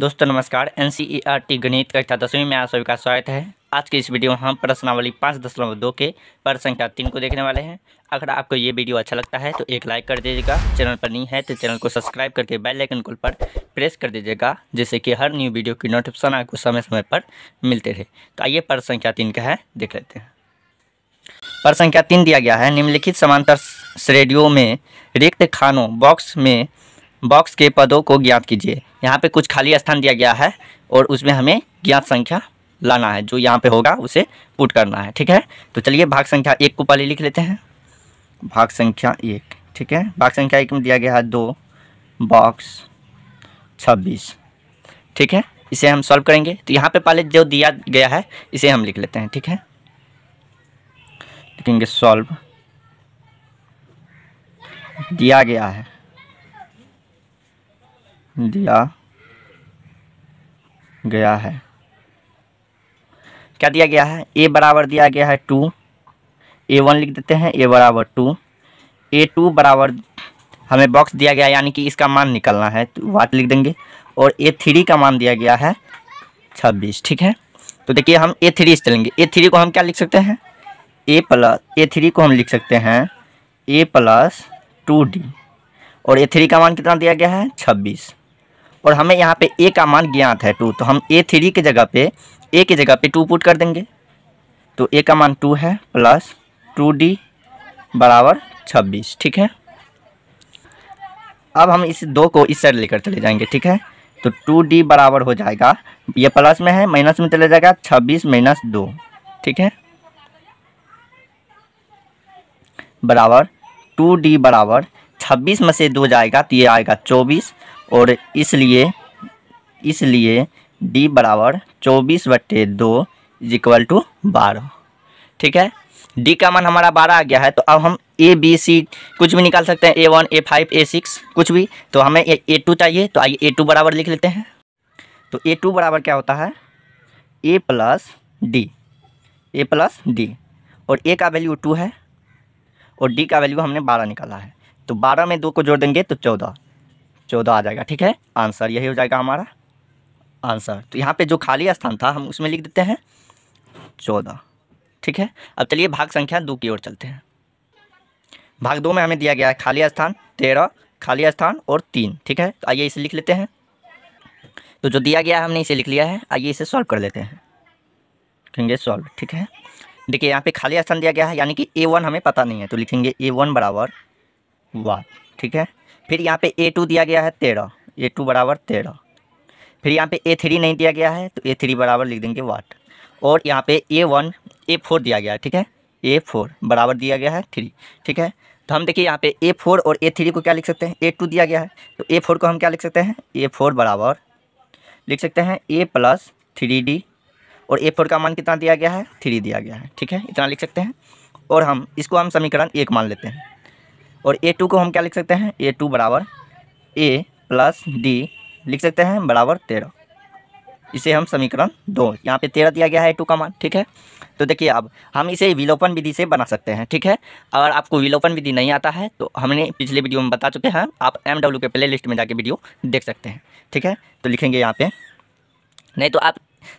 दोस्तों नमस्कार N C E R T गणित कक्षा दसवीं में आप सभी का स्वागत है आज की इस वीडियो में हम प्रश्नावली पाँच दशमलव दो के पर संख्या तीन को देखने वाले हैं अगर आपको ये वीडियो अच्छा लगता है तो एक लाइक कर दीजिएगा चैनल पर नहीं है तो चैनल को सब्सक्राइब करके बेल आइकन को पर प्रेस कर दीजिएगा जिससे कि हर न्यू वीडियो की नोटिफिकेशन आपको समय समय पर मिलते रहे तो आइए पर संख्या तीन का है देख लेते हैं पर संख्या तीन दिया गया है निम्नलिखित समांतर श्रेणियों में रिक्त खानों बॉक्स में बॉक्स के पदों को ज्ञात कीजिए यहाँ पे कुछ खाली स्थान दिया गया है और उसमें हमें ज्ञात संख्या लाना है जो यहाँ पे होगा उसे पुट करना है ठीक है तो चलिए भाग संख्या एक को पहले लिख लेते हैं भाग संख्या एक ठीक है भाग संख्या एक में दिया गया है दो बॉक्स छब्बीस ठीक है इसे हम सॉल्व करेंगे तो यहाँ पे पहले जो दिया गया है इसे हम लिख लेते हैं ठीक है लिखेंगे सॉल्व दिया गया है दिया गया है क्या दिया गया है ए बराबर दिया गया है टू ए वन लिख देते हैं ए बराबर टू ए टू बराबर हमें बॉक्स दिया गया यानी कि इसका मान निकलना है तो वाट लिख देंगे और ए थ्री का मान दिया गया है छब्बीस ठीक है तो देखिए हम ए थ्री से चलेंगे ए थ्री को हम क्या लिख सकते हैं ए प्लस ए थ्री को हम लिख सकते हैं ए प्लस टू डी और ए थ्री का मान कितना दिया गया है छब्बीस और हमें यहाँ पे ए का मान ज्ञात है टू तो हम ए थ्री की जगह पे ए की जगह पे टू पुट कर देंगे तो ए का मान टू है प्लस टू डी बराबर छब्बीस ठीक है अब हम इस दो को इस साइड लेकर चले जाएंगे ठीक है तो टू डी बराबर हो जाएगा ये प्लस में है माइनस में चला जाएगा छब्बीस माइनस दो ठीक है बराबर टू डी बराबर छब्बीस में से दो जाएगा तो ये आएगा चौबीस और इसलिए इसलिए d बराबर चौबीस बट्टे दो इज इक्वल टू बारह ठीक है d का मान हमारा बारह आ गया है तो अब हम ए बी सी कुछ भी निकाल सकते हैं a one a five a six कुछ भी तो हमें ए टू चाहिए तो आइए ए टू बराबर लिख लेते हैं तो ए टू बराबर क्या होता है a plus d a plus d और ए का वैल्यू टू है और डी का वैल्यू हमने बारह निकाला है तो बारह में दो को जोड़ देंगे तो चौदह चौदह आ जाएगा ठीक है आंसर यही हो जाएगा हमारा आंसर तो यहाँ पे जो खाली स्थान था हम उसमें लिख देते हैं चौदह ठीक है अब चलिए भाग संख्या दो की ओर चलते हैं भाग दो में हमें दिया गया है खाली स्थान तेरह खाली स्थान और तीन ठीक है तो आइए इसे लिख लेते हैं तो जो दिया गया है हमने इसे लिख लिया है आइए इसे सॉल्व कर लेते हैं लिखेंगे सॉल्व ठीक है देखिए यहाँ पे खाली स्थान दिया गया है यानी कि ए वन हमें पता नहीं है तो लिखेंगे ए वन बराबर वन ठीक है फिर यहाँ पे ए टू दिया गया है तेरह ए टू बराबर तेरह फिर यहाँ पे ए थ्री नहीं दिया गया है तो ए थ्री बराबर लिख देंगे वाट और यहाँ पे ए वन ए फोर दिया गया है ठीक है ए फोर बराबर दिया गया है थ्री ठीक है तो हम देखिए यहाँ पे ए फोर और ए थ्री को क्या लिख सकते हैं ए टू दिया गया है तो ए फोर को हम क्या लिख सकते हैं ए फोर बराबर लिख सकते हैं ए प्लस थ्री डी और ए फोर का मान कितना दिया गया है थ्री दिया गया है ठीक है इतना लिख सकते हैं और हम इसको हम समीकरण एक मान लेते हैं और ए टू को हम क्या लिख सकते हैं ए टू बराबर ए प्लस डी लिख सकते हैं बराबर तेरह इसे हम समीकरण दो यहाँ पे तेरह दिया गया है ए टू का मान ठीक है तो देखिए अब हम इसे विलोपन विधि से बना सकते हैं ठीक है अगर आपको विलोपन विधि नहीं आता है तो हमने पिछले वीडियो में बता चुके हैं आप एम डब्ल्यू के प्ले लिस्ट में जाके वीडियो देख सकते हैं ठीक है तो लिखेंगे यहाँ पे नहीं तो आप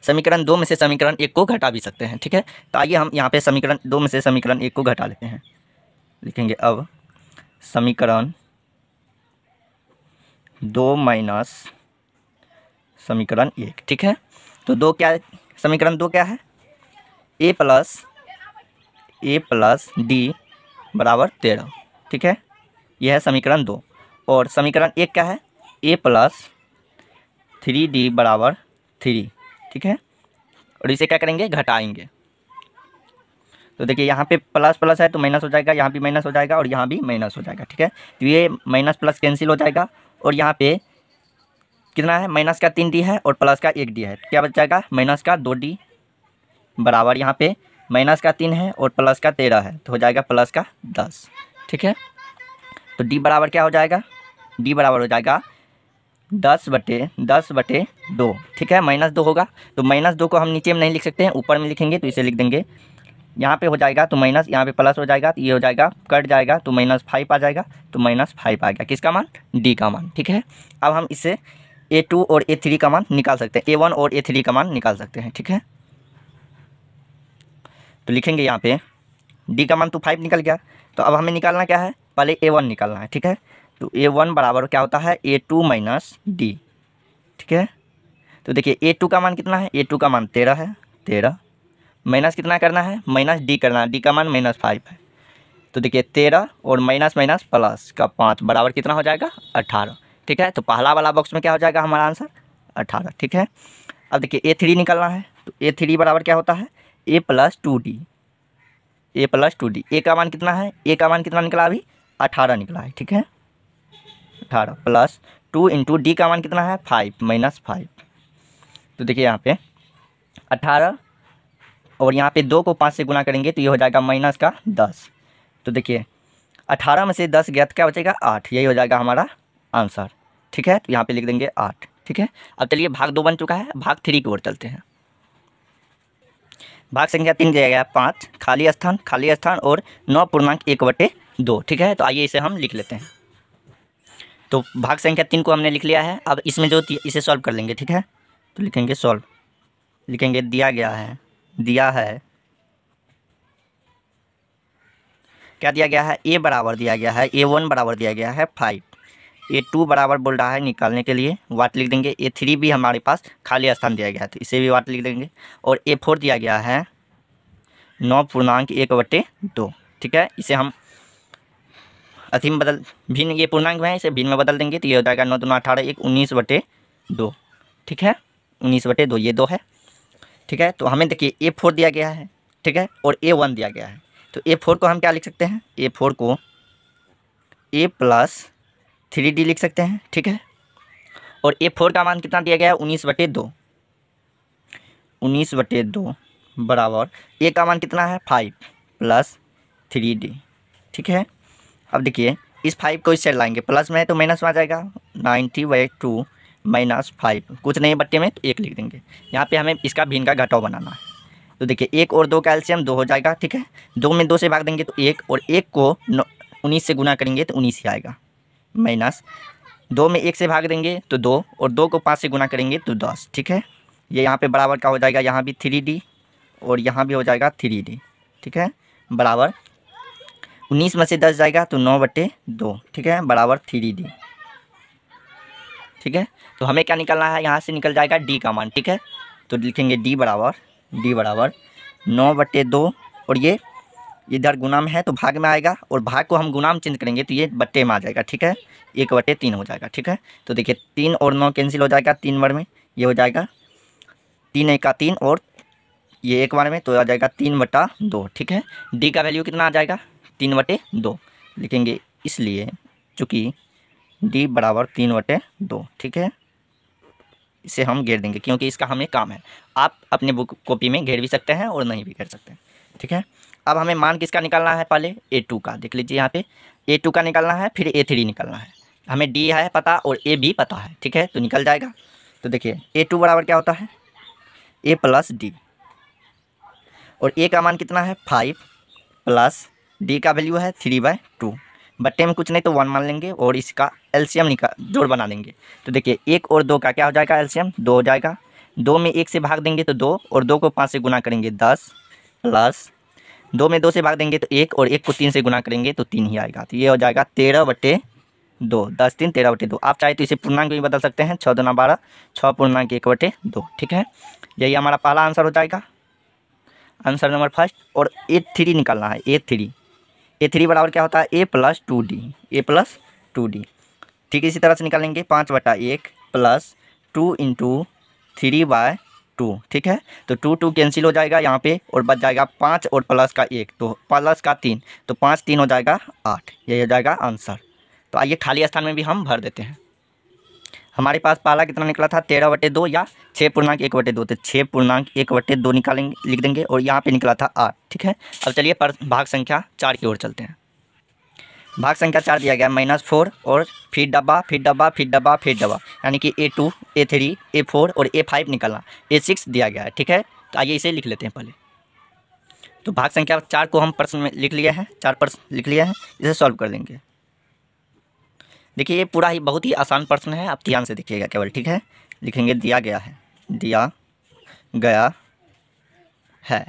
समीकरण दो में से समीकरण एक को घटा भी सकते हैं ठीक है तो आइए हम यहाँ पे समीकरण दो में से समीकरण एक को घटा लेते हैं लिखेंगे अब समीकरण दो माइनस समीकरण एक ठीक है तो दो क्या समीकरण दो क्या है a plus a plus d बराबर तेरह ठीक है यह है समीकरण दो और समीकरण एक क्या है ए प्लस थ्री डी बराबर थ्री ठीक है और इसे क्या करेंगे घटाएंगे तो देखिए यहाँ पे प्लस प्लस है तो माइनस हो जाएगा यहाँ भी माइनस हो जाएगा और यहाँ भी माइनस हो जाएगा ठीक है तो ये माइनस प्लस कैंसिल हो जाएगा और यहाँ पे कितना है माइनस का तीन डी है और प्लस का एक डी है क्या बच जाएगा माइनस का दो डी बराबर यहाँ पे माइनस का तीन है और प्लस का तेरह है तो हो जाएगा प्लस का दस ठीक है तो डी बराबर क्या हो जाएगा डी बराबर हो जाएगा दस बटे दस बटे दो ठीक है माइनस दो होगा तो माइनस दो को हम नीचे में नहीं लिख सकते हैं ऊपर में लिखेंगे तो इसे लिख देंगे यहाँ पे हो जाएगा तो माइनस यहाँ पे प्लस हो जाएगा तो ये हो जाएगा कट जाएगा तो माइनस फाइव आ जाएगा तो माइनस फाइव आ गया किसका मान डी का मान ठीक है अब हम इससे ए टू और ए थ्री का मान निकाल सकते हैं ए वन और ए थ्री का मान निकाल सकते हैं ठीक है तो लिखेंगे यहाँ पे डी का मान तो फाइव निकल गया तो अब हमें निकालना क्या है पहले ए वन निकालना है ठीक है तो ए वन बराबर क्या होता है ए टू माइनस डी ठीक है तो देखिए ए टू का मान कितना है ए टू का मान तेरह है तेरह माइनस कितना करना है माइनस डी करना है डी का मान माइनस फाइव है तो देखिए तेरह और माइनस माइनस प्लस का पाँच बराबर कितना हो जाएगा अठारह ठीक है तो पहला वाला बॉक्स में क्या हो जाएगा हमारा आंसर अठारह ठीक है अब देखिए ए थ्री निकलना है तो ए थ्री बराबर क्या होता है a plus two d a plus two d a का मान कितना है ए का मान कितना निकला अभी अठारह निकला है ठीक है अठारह प्लस टू इंटू डी का मान कितना है फाइव माइनस फाइव तो देखिए यहाँ पे अठारह और यहाँ पे दो को पाँच से गुना करेंगे तो ये हो जाएगा माइनस का दस तो देखिए अठारह में से दस गया तो क्या बचेगा आठ यही हो जाएगा हमारा आंसर ठीक है तो यहाँ पे लिख देंगे आठ ठीक है अब चलिए भाग दो बन चुका है भाग थ्री की ओर चलते हैं भाग संख्या तीन दिया गया पाँच खाली स्थान खाली स्थान और नौ पूर्णांक एक बटे दो ठीक है तो आइए इसे हम लिख लेते हैं तो भाग संख्या तीन को हमने लिख लिया है अब इसमें जो इसे सॉल्व कर लेंगे ठीक है तो लिखेंगे सॉल्व लिखेंगे दिया गया है दिया है क्या दिया गया है ए बराबर दिया गया है ए वन बराबर दिया गया है फाइव ए टू बराबर बोल रहा है निकालने के लिए वाट लिख देंगे ए थ्री भी हमारे पास खाली स्थान दिया गया है तो इसे भी वाट लिख देंगे और ए फोर दिया गया है नौ पूर्णांक एक बटे दो ठीक है इसे हम अथी में बदल भिन्न ये पूर्णांक में है इसे भिन्न में बदल देंगे तो ये हो जाएगा नौ दो नौ अठारह एक उन्नीस बटे दो ठीक है उन्नीस बटे दो ये दो है ठीक है तो हमें देखिए ए फोर दिया गया है ठीक है और ए वन दिया गया है तो ए फोर को हम क्या लिख सकते हैं ए फोर को ए प्लस थ्री डी लिख सकते हैं ठीक है और ए फोर का मान कितना दिया गया है उन्नीस बटे दो उन्नीस बटे दो बराबर ए का मान कितना है फाइव प्लस थ्री डी ठीक है अब देखिए इस फाइव को इस साइड लाएंगे प्लस में है तो माइनस में आ जाएगा ninety by two minus five कुछ नहीं बट्टे में तो एक लिख देंगे यहाँ पे हमें इसका भीन का घटाव बनाना है तो देखिए एक और दो का एल्शियम दो हो जाएगा ठीक है दो में दो से भाग देंगे तो एक और एक को उन्नीस से गुना करेंगे तो उन्नीस ही आएगा माइनस दो में एक से भाग देंगे तो दो और दो को पाँच से गुना करेंगे तो दस ठीक है ये यहाँ पर बराबर का हो जाएगा यहाँ भी थ्री डी और यहाँ भी हो जाएगा थ्री डी ठीक है बराबर उन्नीस में से दस जाएगा तो नौ बट्टे दो ठीक है बराबर थ्री डी ठीक है तो हमें क्या निकलना है यहाँ से निकल जाएगा डी का मान ठीक है तो लिखेंगे डी बराबर डी बराबर नौ बटे दो और ये इधर गुना में है तो भाग में आएगा और भाग को हम गुना में चेंज करेंगे तो ये बट्टे में आ जाएगा ठीक है एक बटे तीन हो जाएगा ठीक है तो देखिए तीन और नौ कैंसिल हो जाएगा तीन बार में ये हो जाएगा तीन एक का तीन और ये एक बार में तो आ जाएगा तीन बटा दो ठीक है डी का वैल्यू कितना आ जाएगा तीन बटे दो लिखेंगे इसलिए चूँकि डी बराबर तीन बटे दो ठीक है इसे हम घेर देंगे क्योंकि इसका हमें काम है आप अपने बुक कॉपी में घेर भी सकते हैं और नहीं भी घेर सकते हैं ठीक है अब हमें मान किसका निकालना है पहले ए टू का देख लीजिए यहाँ पे ए टू का निकालना है फिर ए थ्री निकालना है हमें डी है पता और ए भी पता है ठीक है तो निकल जाएगा तो देखिए ए टू बराबर क्या होता है ए प्लस डी और ए का मान कितना है फाइव प्लस डी का वैल्यू है थ्री बाय टू बट्टे में कुछ नहीं तो वन मान लेंगे और इसका एल्शियम निकाल जोड़ बना देंगे तो देखिए एक और दो का क्या हो जाएगा एल्शियम दो हो जाएगा दो में एक से भाग देंगे तो दो और दो को पाँच से गुना करेंगे दस प्लस दो में दो से भाग देंगे तो एक और एक को तीन से गुना करेंगे तो तीन ही आएगा तो ये हो जाएगा तेरह बट्टे दो दस तीन तेरह बटे दो आप चाहे तो इसे पूर्णांक भी बदल सकते हैं छः दोना बारह छः पूर्णांक एक बटे दो ठीक है यही हमारा पहला आंसर हो जाएगा आंसर नंबर फर्स्ट और ए थ्री निकालना है ए थ्री ए थ्री बराबर क्या होता है a plus two d a plus two d ठीक इसी तरह से निकालेंगे पाँच बटा एक plus two into three by two ठीक है तो टू टू कैंसिल हो जाएगा यहाँ पे और बच जाएगा पाँच और प्लस का एक तो प्लस का तीन तो पाँच तीन हो जाएगा आठ यही हो जाएगा आंसर तो आइए खाली स्थान में भी हम भर देते हैं हमारे पास पाला कितना निकला था तेरह बटे दो या छः पूर्णांक एक बटे दो तो छः पूर्णांक एक बटे दो निकालेंगे लिख देंगे और यहाँ पे निकला था आठ ठीक है अब चलिए पर भाग संख्या चार की ओर चलते हैं भाग संख्या चार दिया गया माइनस फोर और फिर डब्बा फिर डब्बा फिर डब्बा फिर डब्बा यानी कि a two a three a four और ए फाइव निकलना ए सिक्स दिया गया है ठीक है तो आइए इसे लिख लेते हैं पहले तो भाग संख्या चार को हम प्रश्न में लिख लिया है चार प्रश्न लिख लिया है इसे सॉल्व कर लेंगे देखिए ये पूरा ही बहुत ही आसान प्रश्न है आप ध्यान से देखिएगा केवल ठीक है लिखेंगे दिया गया है दिया गया है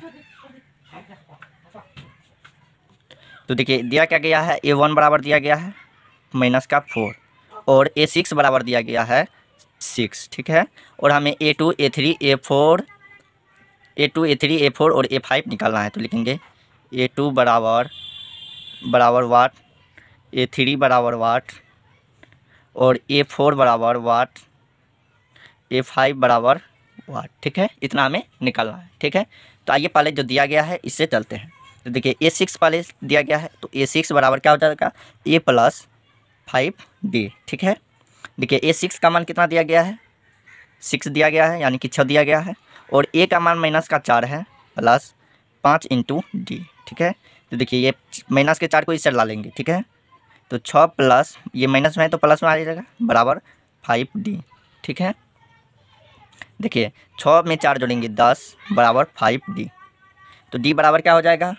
तो देखिए दिया क्या गया है ए वन बराबर दिया गया है माइनस का फोर और ए सिक्स बराबर दिया गया है सिक्स ठीक है और हमें a two a three a four a two a three a four और ए फाइव निकालना है तो लिखेंगे ए टू बराबर बराबर वाट ए थ्री बराबर वाट और ए फोर बराबर वाट ए फाइव बराबर वाट ठीक है इतना हमें निकालना है ठीक है तो आइए पहले जो दिया गया है इससे चलते हैं तो देखिए ए सिक्स पहले दिया गया है तो ए सिक्स बराबर क्या हो जाएगा ए प्लस फाइव बी ठीक है देखिए ए सिक्स का मान कितना दिया गया है सिक्स दिया गया है यानी कि छः दिया गया है और ए का मान माइनस का चार है प्लस पाँच इंटू डी ठीक है तो देखिए ये माइनस के चार को इससे ला लेंगे ठीक है तो छः प्लस ये माइनस में है तो प्लस में आ जाएगा बराबर फाइव डी ठीक है देखिए छः में चार जोड़ेंगे दस बराबर फाइव डी तो डी बराबर क्या हो जाएगा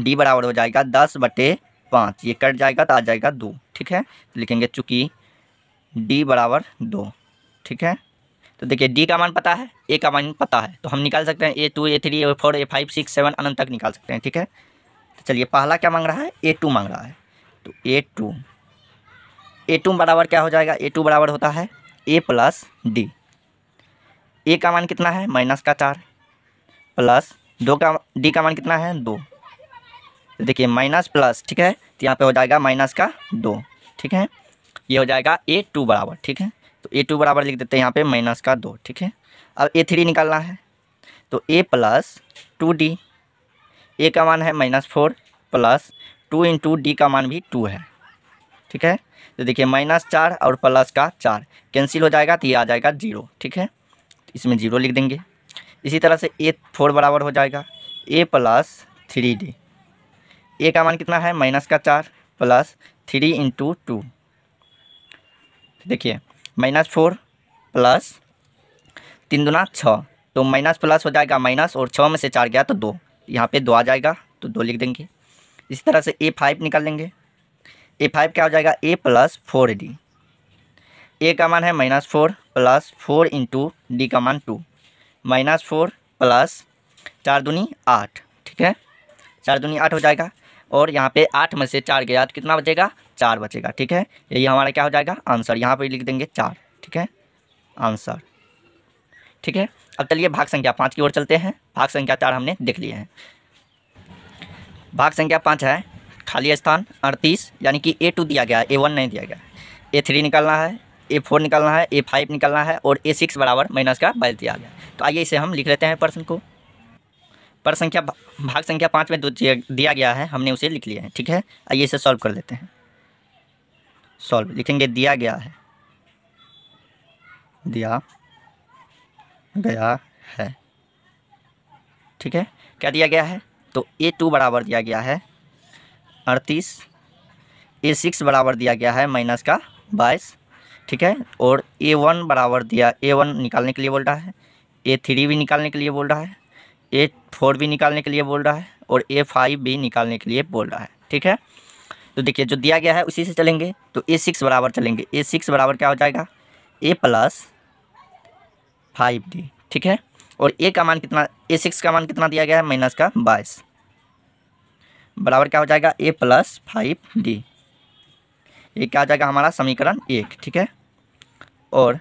डी बराबर हो जाएगा दस बटे पाँच ये कट जाएगा तो आ जाएगा दो ठीक है तो लिखेंगे चूँकि डी बराबर दो ठीक है तो देखिए डी का मान पता है ए का मान पता है तो हम निकाल सकते हैं a two a three a four a five six seven अनंत तक निकाल सकते हैं ठीक है तो चलिए पहला क्या मांग रहा है ए टू मांग रहा है तो ए टू ए टू बराबर क्या हो जाएगा ए टू बराबर होता है ए प्लस डी ए का मान कितना है माइनस का चार प्लस दो का डी का मान कितना है दो तो देखिए माइनस प्लस ठीक है तो यहाँ पे हो जाएगा माइनस का दो ठीक है ये हो जाएगा ए टू बराबर ठीक है तो ए टू बराबर लिख देते हैं यहाँ पे माइनस का दो ठीक है अब ए थ्री निकालना है तो a plus two d a का मान है minus four plus two into d का मान भी टू है ठीक है तो देखिए माइनस चार और प्लस का चार कैंसिल हो जाएगा तो ये आ जाएगा जीरो ठीक है इसमें जीरो लिख देंगे इसी तरह से ए फोर बराबर हो जाएगा a plus three d a का मान कितना है माइनस का चार प्लस थ्री इंटू टू देखिए माइनस फोर प्लस तीन दुना छः तो माइनस प्लस हो जाएगा माइनस और छः में से चार गया तो दो यहाँ पे दो आ जाएगा तो दो लिख देंगे इसी तरह से ए फाइव निकाल लेंगे ए फाइव क्या हो जाएगा a plus four d a का मान है minus four plus four into d का मान टू माइनस फोर प्लस चार दूनी आठ ठीक है चार दूनी आठ हो जाएगा और यहाँ पे आठ में से चार गया तो कितना बचेगा चार बचेगा ठीक है यही हमारा क्या हो जाएगा आंसर यहाँ पर लिख देंगे चार ठीक है आंसर ठीक है अब चलिए भाग संख्या पाँच की ओर चलते हैं भाग संख्या चार हमने देख लिए हैं भाग संख्या पाँच है खाली स्थान अड़तीस यानी कि ए टू दिया गया है ए वन नहीं दिया गया ए थ्री निकालना है ए फोर निकालना है ए फाइव निकालना है और ए सिक्स बराबर माइनस का बाइस दिया गया तो आइए इसे हम लिख लेते हैं प्रश्न को पर संख्या भाग संख्या पाँच में दिया गया है हमने उसे लिख लिया है ठीक है आइए इसे सॉल्व कर लेते हैं सॉल्व लिखेंगे दिया गया है दिया गया है ठीक है क्या दिया गया है तो ए टू बराबर दिया गया है अड़तीस ए सिक्स बराबर दिया गया है माइनस का बाईस ठीक है और ए वन बराबर दिया ए वन निकालने के लिए बोल रहा है ए थ्री भी निकालने के लिए बोल रहा है ए फोर भी निकालने के लिए बोल रहा है और ए फाइव भी निकालने के लिए बोल रहा है ठीक है तो देखिए जो दिया गया है उसी से चलेंगे तो ए सिक्स बराबर चलेंगे ए सिक्स बराबर क्या हो जाएगा ए प्लस फाइव डी ठीक है और ए का मान कितना ए सिक्स का मान कितना दिया गया है माइनस का बाईस बराबर क्या हो जाएगा ए प्लस फाइव डी ये क्या हो जाएगा हमारा समीकरण एक ठीक है और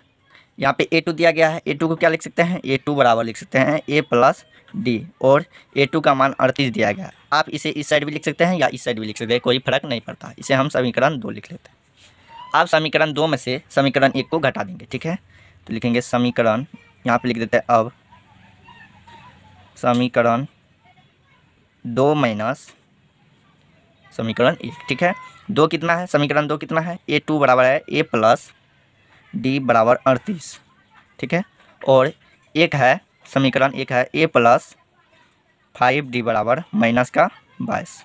यहाँ पे ए टू दिया गया है ए टू को क्या लिख सकते हैं ए टू बराबर लिख सकते हैं ए प्लस डी और ए टू का मान अड़तीस दिया गया है आप इसे इस साइड भी लिख सकते हैं या इस साइड भी लिख सकते हैं कोई फर्क नहीं पड़ता इसे हम समीकरण दो लिख लेते हैं आप समीकरण दो में से समीकरण एक को घटा देंगे ठीक है तो लिखेंगे समीकरण यहाँ पे लिख देते हैं अब समीकरण दो माइनस समीकरण एक ठीक है दो कितना है समीकरण दो कितना है ए टू बराबर है ए प्लस डी बराबर अड़तीस ठीक है और एक है समीकरण एक है ए प्लस फाइव डी बराबर माइनस का बाईस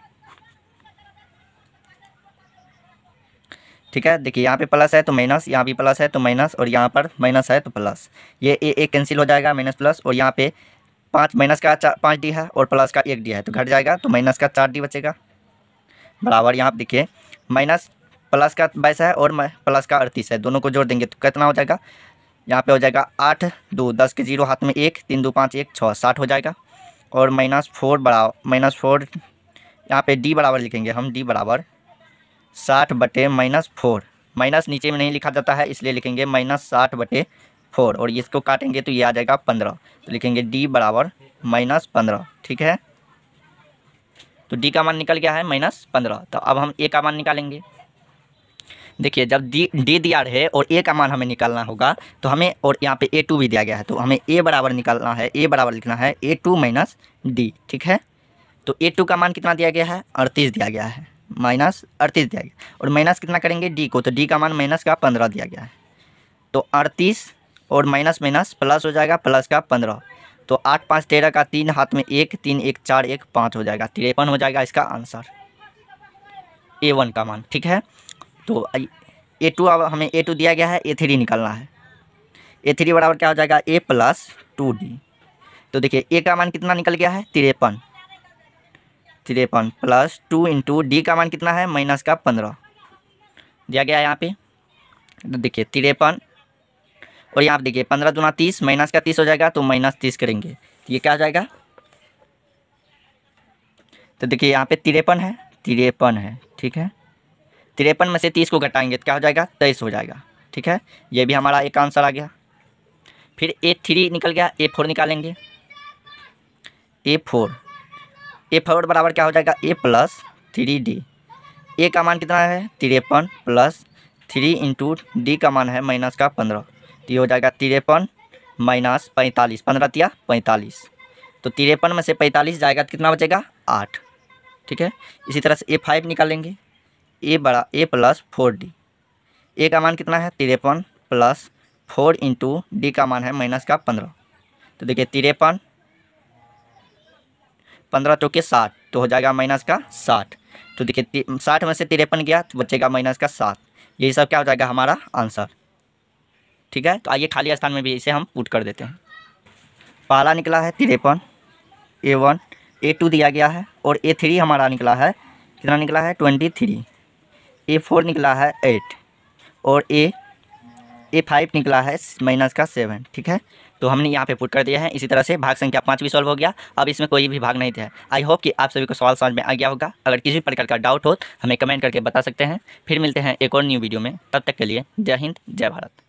ठीक है देखिए यहाँ पे प्लस है तो माइनस यहाँ भी प्लस है तो माइनस और यहाँ पर माइनस है तो प्लस ये ए ए कैंसिल हो जाएगा माइनस प्लस और यहाँ पे पाँच माइनस का चार पाँच डी है और प्लस का एक डी है तो घट जाएगा तो माइनस का चार डी बचेगा बराबर यहाँ पर देखिए माइनस प्लस का बाईस है और प्लस का अड़तीस है दोनों को जोड़ देंगे तो कितना हो जाएगा यहाँ पे हो जाएगा आठ दो दस के जीरो हाथ में एक तीन दो पाँच एक छः साठ हो जाएगा और माइनस फोर बराबर माइनस फोर यहाँ पे डी बराबर लिखेंगे हम डी बराबर साठ बटे माइनस फोर माइनस नीचे में नहीं लिखा जाता है इसलिए लिखेंगे माइनस साठ बटे फोर और इसको काटेंगे तो ये आ जाएगा पंद्रह तो लिखेंगे डी बराबर माइनस पंद्रह ठीक है तो डी का मान निकल गया है माइनस पंद्रह तो अब हम ए का मान निकालेंगे देखिए जब डी डी दिया है और ए का मान हमें निकालना होगा तो हमें और यहाँ पे ए टू भी दिया गया है तो हमें ए बराबर निकालना है ए बराबर लिखना है ए टू माइनस डी ठीक है तो ए टू का मान कितना दिया गया है अड़तीस दिया गया है माइनस अड़तीस दिया गया और माइनस कितना करेंगे डी को तो डी का मान माइनस का पंद्रह दिया गया है तो अड़तीस और माइनस माइनस प्लस हो जाएगा प्लस का पंद्रह तो आठ पाँच तेरह का तीन हाथ में एक तीन एक चार एक पाँच हो जाएगा तिरपन हो जाएगा इसका आंसर ए वन का मान ठीक है तो ए टू अब हमें ए टू दिया गया है ए थ्री निकालना है ए थ्री बराबर क्या हो जाएगा ए प्लस टू डी तो देखिए ए का मान कितना निकल गया है तिरपन तिरपन प्लस टू इंटू डी का मान कितना है माइनस का पंद्रह दिया गया है यहाँ पे तो देखिए तिरपन और यहाँ आप देखिए पंद्रह दुना तीस माइनस का तीस हो जाएगा तो माइनस तीस करेंगे ये क्या हो जाएगा तो देखिए यहाँ पे तिरपन है तिरपन है ठीक है तिरपन में से तीस को घटाएंगे तो क्या हो जाएगा तेईस हो जाएगा ठीक है ये भी हमारा एक आंसर आ गया फिर ए थ्री निकल गया ए फोर निकालेंगे ए फोर ए फोर बराबर क्या हो जाएगा a plus three d a का मान कितना है तिरपन प्लस थ्री इंटू डी का मान है माइनस का पंद्रह तो ये हो जाएगा तिरपन माइनस पैंतालीस पंद्रह तिया पैंतालीस तो तिरपन में से पैंतालीस जाएगा तो कितना बचेगा आठ ठीक है इसी तरह से ए फाइव निकालेंगे ए बड़ा a plus four d a का मान कितना है तिरपन प्लस फोर इंटू डी का मान है माइनस का पंद्रह तो देखिए तिरपन पंद्रह चौके साठ तो हो जाएगा माइनस का साठ तो देखिए साठ में से तिरपन गया तो बचेगा माइनस का सात यही सब क्या हो जाएगा हमारा आंसर ठीक है तो आइए खाली स्थान में भी इसे हम पुट कर देते हैं पहला निकला है तिरपन ए वन ए टू दिया गया है और ए थ्री हमारा निकला है कितना निकला है ट्वेंटी थ्री ए फोर निकला है एट और ए ए फाइव निकला है माइनस का सेवन ठीक है तो हमने यहाँ पे पुट कर दिया है इसी तरह से भाग संख्या पाँच भी सॉल्व हो गया अब इसमें कोई भी भाग नहीं था आई होप कि आप सभी को सवाल समझ में आ गया होगा अगर किसी भी प्रकार का डाउट हो हमें कमेंट करके बता सकते हैं फिर मिलते हैं एक और न्यू वीडियो में तब तक के लिए जय हिंद जय भारत